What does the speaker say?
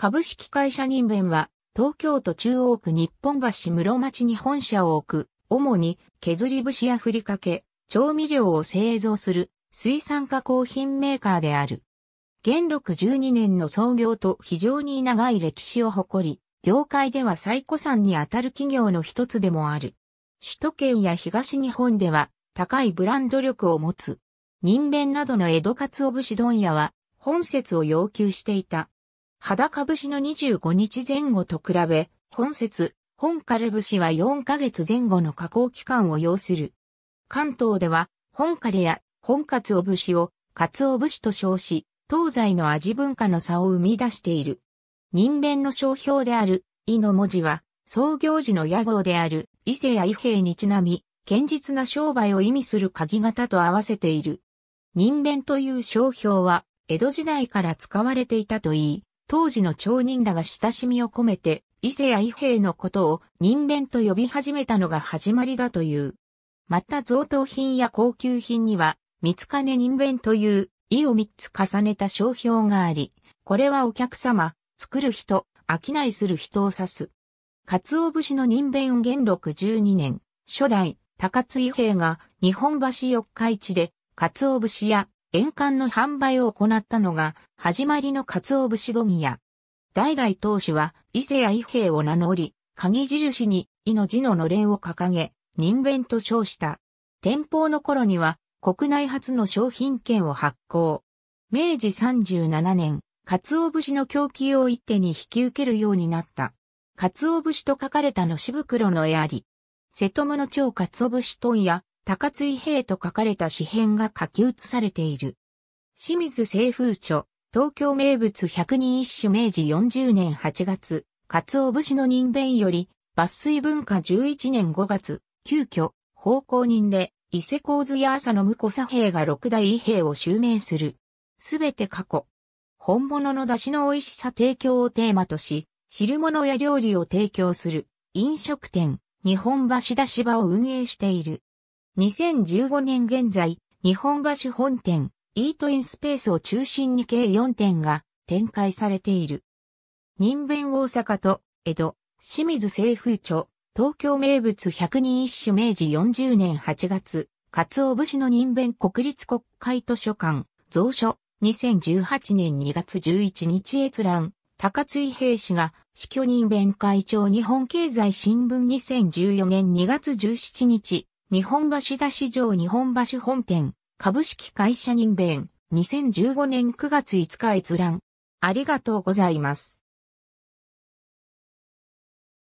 株式会社人弁は、東京都中央区日本橋室町に本社を置く、主に削り節やふりかけ、調味料を製造する水産加工品メーカーである。元禄12年の創業と非常に長い歴史を誇り、業界では最古産にあたる企業の一つでもある。首都圏や東日本では高いブランド力を持つ。人弁などの江戸かつお節問屋は本節を要求していた。裸節の25日前後と比べ、本節、本枯節は4ヶ月前後の加工期間を要する。関東では、本枯や本鰹節を、鰹節と称し、東西の味文化の差を生み出している。人弁の商標である、いの文字は、創業時の屋号である、伊勢や伊兵にちなみ、堅実な商売を意味する鍵型と合わせている。人弁という商標は、江戸時代から使われていたといい、当時の町人らが親しみを込めて、伊勢や伊兵のことを人弁と呼び始めたのが始まりだという。また贈答品や高級品には、三つ金人弁という意を三つ重ねた商標があり、これはお客様、作る人、商いする人を指す。鰹節の人弁元禄12年、初代、高津伊兵が日本橋四日市で、鰹節や円環の販売を行ったのが、始まりの鰹節ミ屋。代々当主は、伊勢や伊兵を名乗り、鍵印に、伊の字ののれんを掲げ、人弁と称した。天保の頃には、国内初の商品券を発行。明治37年、鰹節の供給を一手に引き受けるようになった。鰹節と書かれたのし袋の絵あり。瀬戸物町鰹節問屋、高津井兵と書かれた詩編が書き写されている。清水清風著、東京名物百人一首明治40年8月、鰹節の人弁より、抜粋文化11年5月、急遽、奉公人で、伊勢構津や朝の子佐兵が六代伊兵を襲名する。すべて過去。本物の出汁の美味しさ提供をテーマとし、汁物や料理を提供する飲食店、日本橋出し場を運営している。2015年現在、日本橋本店、イートインスペースを中心に計4店が展開されている。人弁大阪と、江戸、清水清風町、東京名物百人一首明治40年8月、鰹節の人弁国立国会図書館、蔵書、2018年2月11日閲覧、高津井平氏が、死去人弁会長日本経済新聞2014年2月17日、日本橋田市場日本橋本店、株式会社人弁、2015年9月5日閲覧。ありがとうございます。